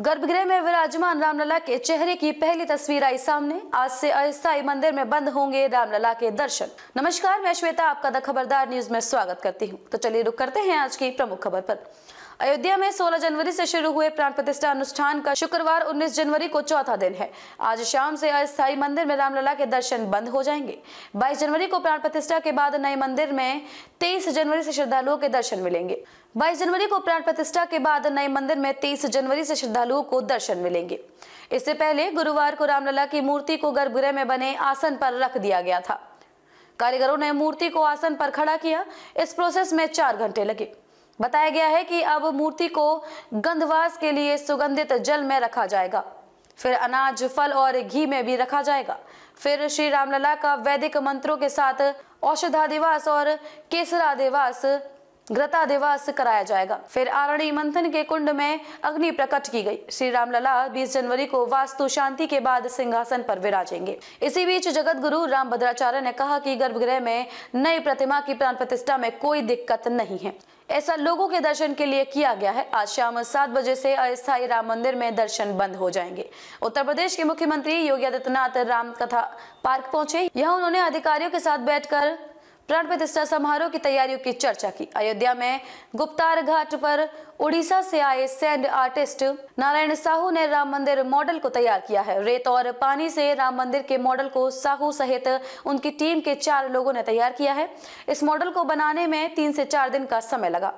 गर्भगृह में विराजमान रामलला के चेहरे की पहली तस्वीर आई सामने आज से अस्थायी मंदिर में बंद होंगे रामलला के दर्शन नमस्कार मैं श्वेता आपका द खबरदार न्यूज में स्वागत करती हूँ तो चलिए रुक करते हैं आज की प्रमुख खबर पर अयोध्या में 16 जनवरी से शुरू हुए प्राण प्रतिष्ठा अनुष्ठान का शुक्रवार 19 जनवरी को चौथा दिन है आज शाम से अस्थायी मंदिर में रामलला के दर्शन बंद हो जाएंगे 22 जनवरी को प्राण प्रतिष्ठा के बाद नए मंदिर में 23 जनवरी से श्रद्धालुओं के दर्शन मिलेंगे 22 जनवरी को प्राण प्रतिष्ठा के बाद नए मंदिर में तेईस जनवरी से श्रद्धालुओं को दर्शन मिलेंगे इससे पहले गुरुवार को रामलला की मूर्ति को गर्भगृह में बने आसन पर रख दिया गया था कारीगरों ने मूर्ति को आसन पर खड़ा किया इस प्रोसेस में चार घंटे लगे बताया गया है कि अब मूर्ति को गंधवास के लिए सुगंधित जल में रखा जाएगा फिर अनाज फल और घी में भी रखा जाएगा फिर श्री रामलला का वैदिक मंत्रों के साथ दिवास और केसरादिवास ग्रता दिवस कराया जाएगा फिर आरणी मंथन के कुंड में अग्नि प्रकट की गई श्री रामलला 20 जनवरी को वास्तु शांति के बाद सिंहासन पर विराजेंगे इसी बीच जगत गुरु राम भद्राचार्य ने कहा कि गर्भगृह में नई प्रतिमा की प्राण प्रतिष्ठा में कोई दिक्कत नहीं है ऐसा लोगों के दर्शन के लिए किया गया है आज शाम सात बजे से अस्थायी राम मंदिर में दर्शन बंद हो जाएंगे उत्तर प्रदेश के मुख्यमंत्री योगी आदित्यनाथ राम कथा पार्क पहुंचे यहाँ उन्होंने अधिकारियों के साथ बैठकर प्राण प्रतिष्ठा समारोह की तैयारियों की चर्चा की अयोध्या में गुप्तार घाट पर उड़ीसा से आए सैंड आर्टिस्ट नारायण साहू ने राम मंदिर मॉडल को तैयार किया है रेत और पानी से राम मंदिर के मॉडल को साहू सहित उनकी टीम के चार लोगों ने तैयार किया है इस मॉडल को बनाने में तीन से चार दिन का समय लगा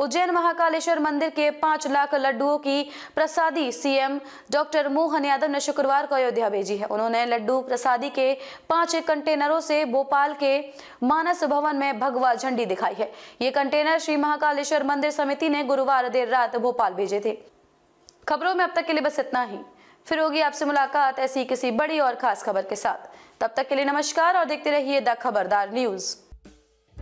उज्जैन महाकालेश्वर मंदिर के पांच लाख लड्डुओं की प्रसादी सीएम डॉक्टर मोहन यादव ने शुक्रवार को अयोध्या भेजी है उन्होंने लड्डू प्रसादी के पांच कंटेनरों से भोपाल के मानस भवन में भगवा झंडी दिखाई है ये कंटेनर श्री महाकालेश्वर मंदिर समिति ने गुरुवार देर रात भोपाल भेजे थे खबरों में अब तक के लिए बस इतना ही फिर होगी आपसे मुलाकात ऐसी किसी बड़ी और खास खबर के साथ तब तक के लिए नमस्कार और देखते रहिए द खबरदार न्यूज़